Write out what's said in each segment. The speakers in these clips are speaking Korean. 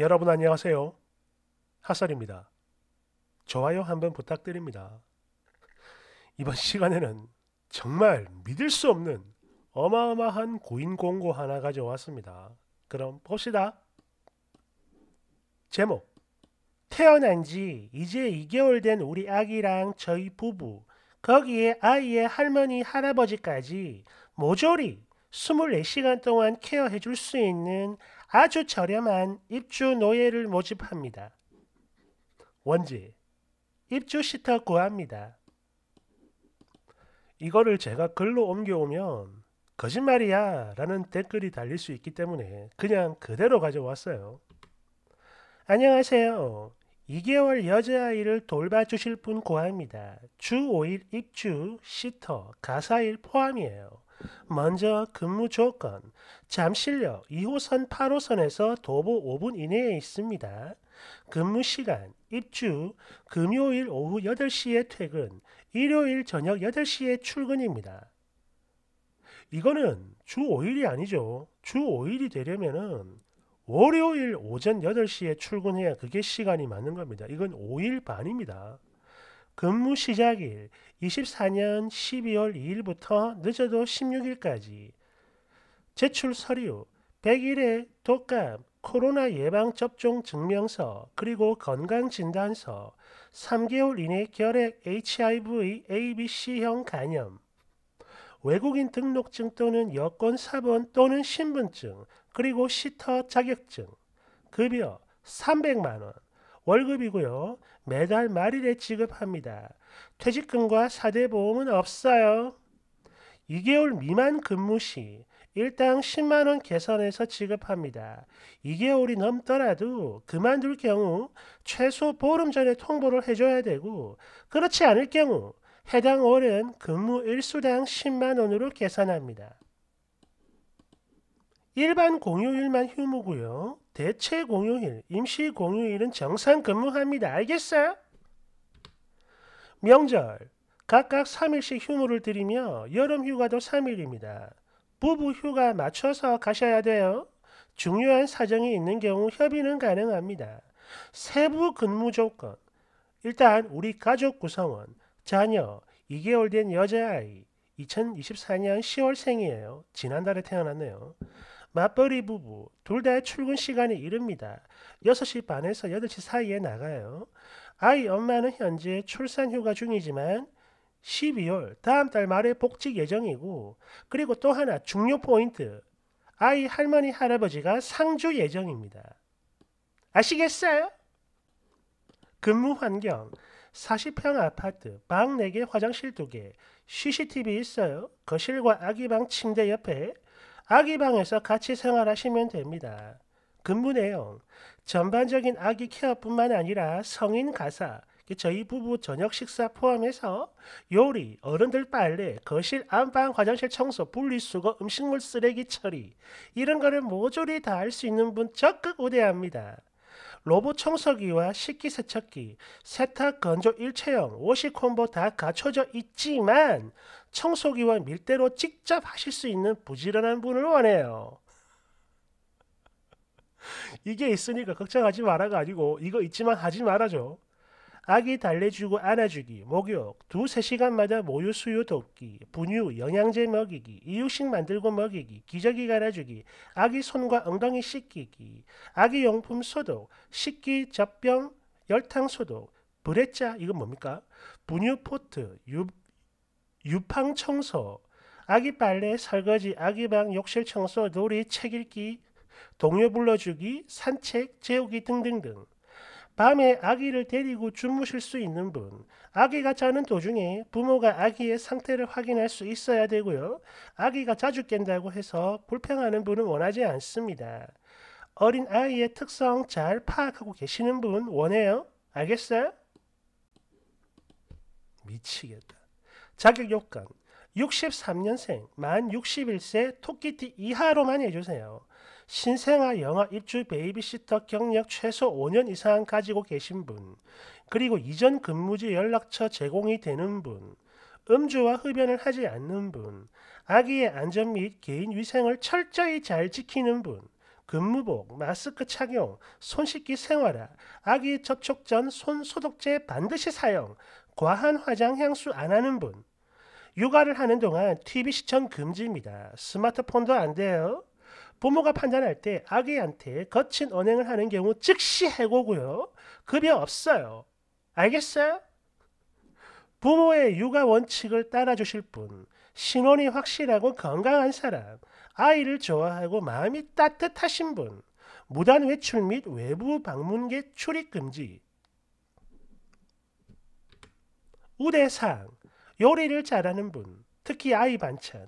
여러분 안녕하세요. 하설입니다. 좋아요 한번 부탁드립니다. 이번 시간에는 정말 믿을 수 없는 어마어마한 고인 공고 하나 가져왔습니다. 그럼 봅시다. 제목 태어난 지 이제 2개월 된 우리 아기랑 저희 부부 거기에 아이의 할머니 할아버지까지 모조리 24시간 동안 케어해 줄 수 있는 아주 저렴한 입주 노예를 모집합니다. 원지, 입주 시터 구합니다. 이거를 제가 글로 옮겨오면 거짓말이야 라는 댓글이 달릴 수 있기 때문에 그냥 그대로 가져왔어요. 안녕하세요. 2개월 여자아이를 돌봐주실 분 구합니다. 주 5일 입주, 시터, 가사일 포함이에요. 먼저 근무 조건. 잠실역 2호선 8호선에서 도보 5분 이내에 있습니다. 근무 시간, 입주, 금요일 오후 8시에 퇴근, 일요일 저녁 8시에 출근입니다. 이거는 주 5일이 아니죠. 주 5일이 되려면은 월요일 오전 8시에 출근해야 그게 시간이 맞는 겁니다. 이건 5일 반입니다. 근무 시작일 24년 12월 2일부터 늦어도 16일까지 제출 서류 100일의 독감 코로나 예방접종 증명서 그리고 건강진단서 3개월 이내 결핵 HIV ABC형 간염 외국인 등록증 또는 여권 사본 또는 신분증 그리고 시터 자격증 급여 300만원 월급이고요. 매달 말일에 지급합니다. 퇴직금과 사대보험은 없어요. 2개월 미만 근무 시 일당 10만원 개선해서 지급합니다. 2개월이 넘더라도 그만둘 경우 최소 보름 전에 통보를 해줘야 되고 그렇지 않을 경우 해당 월은 근무 일수당 10만원으로 계산합니다. 일반 공휴일만 휴무고요. 대체 공휴일, 임시 공휴일은 정상 근무합니다. 알겠어요? 명절, 각각 3일씩 휴무를 드리며 여름 휴가도 3일입니다. 부부 휴가 맞춰서 가셔야 돼요. 중요한 사정이 있는 경우 협의는 가능합니다. 세부 근무 조건. 일단 우리 가족 구성원, 자녀, 2개월 된 여자아이, 2024년 10월생이에요. 지난달에 태어났네요. 맞벌이 부부 둘 다 출근 시간이 이릅니다. 6시 반에서 8시 사이에 나가요. 아이 엄마는 현재 출산 휴가 중이지만 12월 다음 달 말에 복직 예정이고 그리고 또 하나 중요 포인트 아이 할머니 할아버지가 상주 예정입니다. 아시겠어요? 근무 환경 40평 아파트, 방 4개, 화장실 2개, CCTV 있어요. 거실과 아기방 침대 옆에 아기 방에서 같이 생활하시면 됩니다. 근무 내용, 전반적인 아기 케어뿐만 아니라 성인 가사, 그 저희 부부 저녁 식사 포함해서 요리, 어른들 빨래, 거실, 안방, 화장실 청소, 분리수거, 음식물 쓰레기 처리 이런 거를 모조리 다 할 수 있는 분 적극 우대합니다. 로봇 청소기와 식기세척기, 세탁 건조 일체형, 워시콤보 다 갖춰져 있지만 청소기와 밀대로 직접 하실 수 있는 부지런한 분을 원해요. 이게 있으니까 걱정하지 말아가 아고 이거 있지만 하지 말아줘. 아기 달래주고 안아주기, 목욕, 두세 시간마다 모유 수유 돕기, 분유, 영양제 먹이기, 이유식 만들고 먹이기, 기저귀 갈아주기, 아기 손과 엉덩이 씻기기, 아기 용품 소독, 식기, 젖병, 열탕 소독, 브레짜, 이건 뭡니까? 분유 포트, 유, 유팡 청소, 아기 빨래, 설거지, 아기 방, 욕실 청소, 놀이, 책 읽기, 동요 불러주기, 산책, 재우기 등등등. 밤에 아기를 데리고 주무실 수 있는 분, 아기가 자는 도중에 부모가 아기의 상태를 확인할 수 있어야 되고요. 아기가 자주 깬다고 해서 불평하는 분은 원하지 않습니다. 어린 아이의 특성 잘 파악하고 계시는 분 원해요? 알겠어요? 미치겠다. 자격 요건 63년생 만 61세 토끼띠 이하로만 해주세요. 신생아 영아 입주 베이비시터 경력 최소 5년 이상 가지고 계신 분, 그리고 이전 근무지 연락처 제공이 되는 분, 음주와 흡연을 하지 않는 분, 아기의 안전 및 개인 위생을 철저히 잘 지키는 분, 근무복, 마스크 착용, 손 씻기 생활화, 아기 접촉 전 손 소독제 반드시 사용, 과한 화장 향수 안 하는 분, 육아를 하는 동안 TV 시청 금지입니다. 스마트폰도 안 돼요. 부모가 판단할 때 아기한테 거친 언행을 하는 경우 즉시 해고고요. 급여 없어요. 알겠어요? 부모의 육아 원칙을 따라주실 분, 신원이 확실하고 건강한 사람, 아이를 좋아하고 마음이 따뜻하신 분, 무단 외출 및 외부 방문객 출입 금지. 우대상 요리를 잘하는 분, 특히 아이 반찬,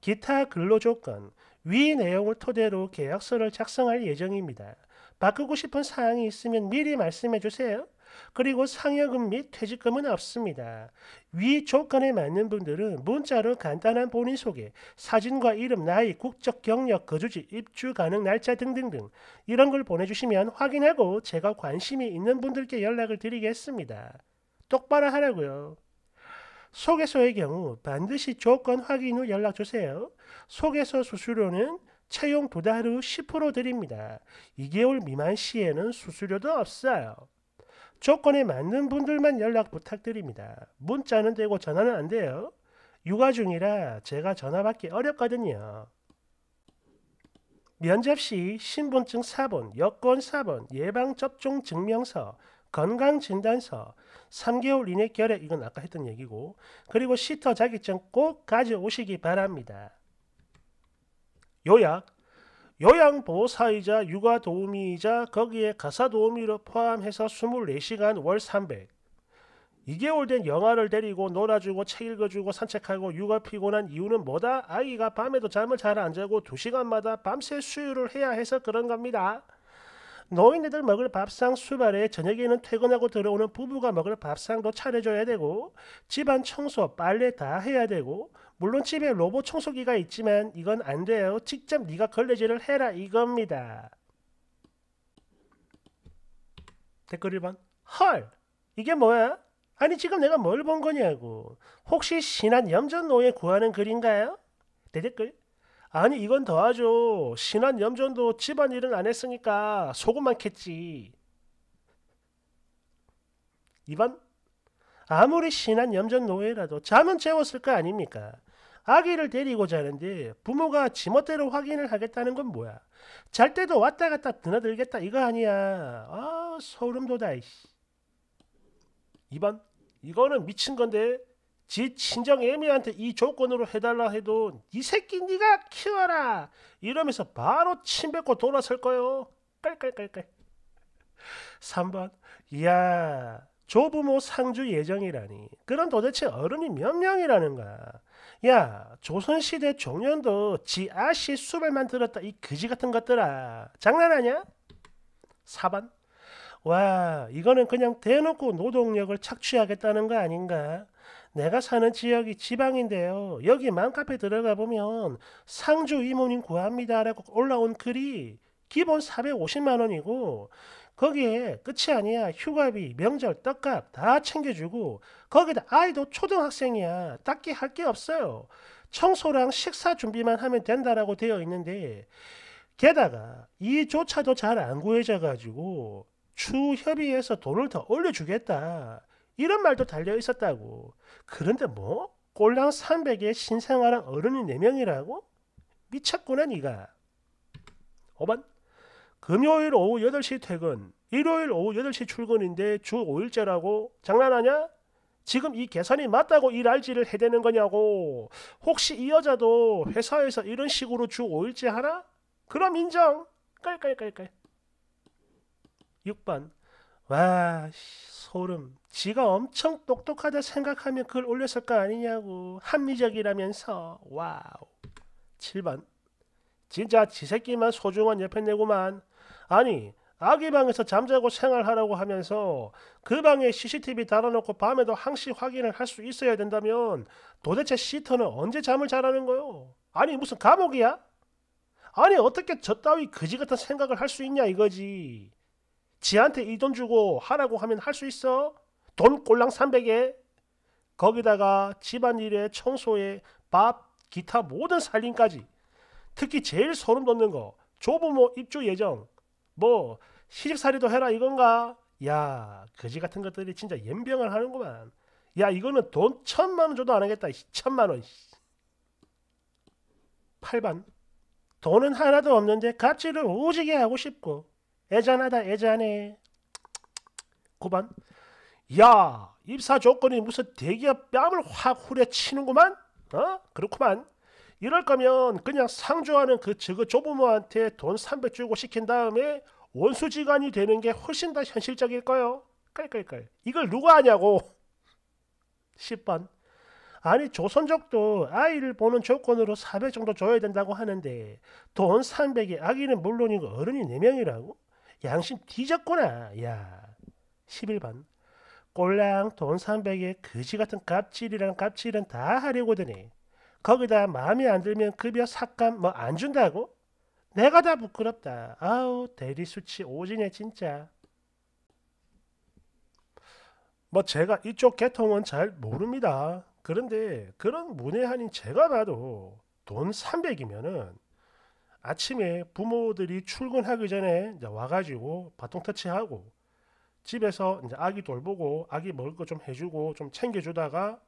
기타 근로 조건, 위 내용을 토대로 계약서를 작성할 예정입니다. 바꾸고 싶은 사항이 있으면 미리 말씀해 주세요. 그리고 상여금 및 퇴직금은 없습니다. 위 조건에 맞는 분들은 문자로 간단한 본인 소개, 사진과 이름, 나이, 국적, 경력, 거주지, 입주 가능 날짜 등등등 이런 걸 보내주시면 확인하고 제가 관심이 있는 분들께 연락을 드리겠습니다. 똑바로 하라고요. 소개서의 경우 반드시 조건 확인 후 연락 주세요. 소개서 수수료는 채용 도달 후10% 드립니다. 2개월 미만 시에는 수수료도 없어요. 조건에 맞는 분들만 연락 부탁드립니다. 문자는 되고 전화는 안 돼요. 육아 중이라 제가 전화 받기 어렵거든요. 면접 시 신분증 4번, 여권 4번, 예방접종 증명서, 건강진단서 3개월 이내 결핵 이건 아까 했던 얘기고 그리고 시터 자격증 꼭 가져오시기 바랍니다. 요약 요양보호사이자 육아도우미이자 거기에 가사도우미로 포함해서 24시간 월 300. 2개월 된 영아를 데리고 놀아주고 책 읽어주고 산책하고 육아 피곤한 이유는 뭐다? 아이가 밤에도 잠을 잘 안 자고 2시간마다 밤새 수유를 해야 해서 그런 겁니다. 노인네들 먹을 밥상 수발에 저녁에는 퇴근하고 들어오는 부부가 먹을 밥상도 차려줘야 되고 집안 청소, 빨래 다 해야 되고 물론 집에 로봇 청소기가 있지만 이건 안 돼요. 직접 네가 걸레질을 해라 이겁니다. 댓글 1번 헐 이게 뭐야? 아니 지금 내가 뭘 본 거냐고 혹시 신한 염전 노예 구하는 글인가요? 대댓글 아니 이건 더하죠. 신한 염전도 집안일은 안 했으니까 속은 많겠지. 2번 아무리 신한 염전 노예라도 잠은 재웠을 거 아닙니까? 아기를 데리고 자는데 부모가 지멋대로 확인을 하겠다는 건 뭐야? 잘 때도 왔다 갔다 드나들겠다 이거 아니야. 아 소름 돋아. 이번 이거는 미친 건데 지 친정 애미한테 이 조건으로 해달라 해도 이 새끼 네가 키워라 이러면서 바로 침 뱉고 돌아설 거요. 깔깔깔깔. 3번 야 조부모 상주 예정이라니 그럼 도대체 어른이 몇 명이라는가 야 조선시대 종년도 지 아씨 수발만 들었다 이 그지 같은 것들아 장난하냐 4번 와 이거는 그냥 대놓고 노동력을 착취하겠다는 거 아닌가 내가 사는 지역이 지방인데요. 여기 맘카페 들어가 보면 상주 이모님 구합니다라고 올라온 글이 기본 450만 원이고 거기에 끝이 아니야. 휴가비, 명절, 떡값 다 챙겨주고 거기다 아이도 초등학생이야. 딱히 할 게 없어요. 청소랑 식사 준비만 하면 된다라고 되어 있는데 게다가 이조차도 잘 안 구해져 가지고 추 협의해서 돈을 더 올려주겠다. 이런 말도 달려 있었다고. 그런데 뭐? 꼴랑 300에 신생아랑 어른이 4명이라고? 미쳤구나 니가. 5번 금요일 오후 8시 퇴근, 일요일 오후 8시 출근인데 주 5일째라고 장난하냐? 지금 이 계산이 맞다고 일 알지를 해대는 거냐고. 혹시 이 여자도 회사에서 이런 식으로 주 5일째 하나? 그럼 인정. 깔깔깔깔. 6번. 와, 소름. 지가 엄청 똑똑하다 생각하면 그걸 올렸을 거 아니냐고 합리적이라면서 와우 7번 진짜 지 새끼만 소중한 옆에 내고만 아니 아기 방에서 잠자고 생활하라고 하면서 그 방에 CCTV 달아놓고 밤에도 항시 확인을 할 수 있어야 된다면 도대체 시터는 언제 잠을 자라는 거요? 아니 무슨 감옥이야? 아니 어떻게 저따위 그지 같은 생각을 할 수 있냐 이거지. 지한테 이 돈 주고 하라고 하면 할 수 있어? 돈 꼴랑 300에 거기다가 집안일에 청소에 밥 기타 모든 살림까지 특히 제일 소름 돋는 거 조부모 입주 예정 뭐 시집살이도 해라 이건가 야 거지 같은 것들이 진짜 연병을 하는구만 야 이거는 돈 천만 원 줘도 안 하겠다 천만 원 8반 돈은 하나도 없는데 가치를 오지게 하고 싶고 애잔하다 애잔해 9반 야 입사 조건이 무슨 대기업 뺨을 확 후려치는구만 어? 그렇구만 이럴 거면 그냥 상주하는 그 저거 조부모한테 돈 300 주고 시킨 다음에 원수지간이 되는 게 훨씬 더 현실적일 거요 깔깔깔 이걸 누가 하냐고 10번 아니 조선족도 아이를 보는 조건으로 400 정도 줘야 된다고 하는데 돈 300에 아기는 물론이고 어른이 4명이라고? 양심 뒤졌구나 야 11번 꼴랑 돈 300에 그지 같은 갑질이란 갑질은 다하려고드니 거기다 마음에 안 들면 급여 삭감 뭐 안 준다고? 내가 다 부끄럽다. 아우 대리 수치 오지네 진짜. 뭐 제가 이쪽 계통은 잘 모릅니다. 그런데 그런 문외한인 제가 봐도 돈 300이면은 아침에 부모들이 출근하기 전에 와가지고 바통 터치하고 집에서 이제 아기 돌보고 아기 먹을 거 좀 해주고 좀 챙겨주다가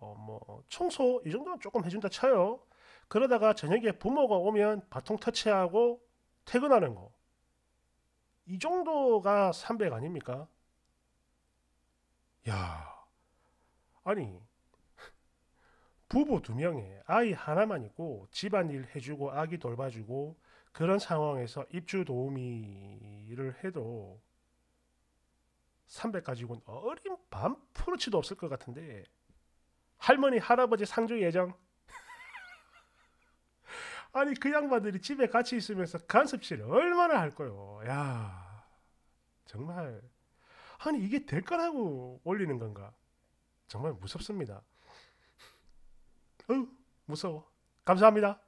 어 뭐 청소 이 정도는 조금 해준다 쳐요. 그러다가 저녁에 부모가 오면 바통 터치하고 퇴근하는 거. 이 정도가 300 아닙니까? 야. 아니. 부부 두 명에 아이 하나만 있고 집안일 해주고 아기 돌봐주고 그런 상황에서 입주 도우미를 해도 300 가지고는 어린 반프로치도 없을 것 같은데 할머니 할아버지 상주 예정 아니 그 양반들이 집에 같이 있으면서 간섭실 얼마나 할 거요 야 정말 아니 이게 될 거라고 올리는 건가 정말 무섭습니다 어 무서워 감사합니다